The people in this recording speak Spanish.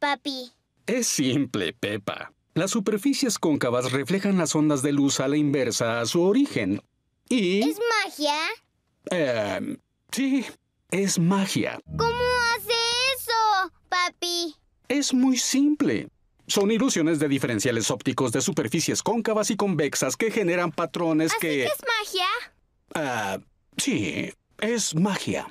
papi? Es simple, Pepa. Las superficies cóncavas reflejan las ondas de luz a la inversa a su origen. Y... ¿Es magia? Em, sí, es magia. ¿Cómo hace eso, papi? Es muy simple. Son ilusiones de diferenciales ópticos de superficies cóncavas y convexas que generan patrones que... es magia? Ah, sí, es magia.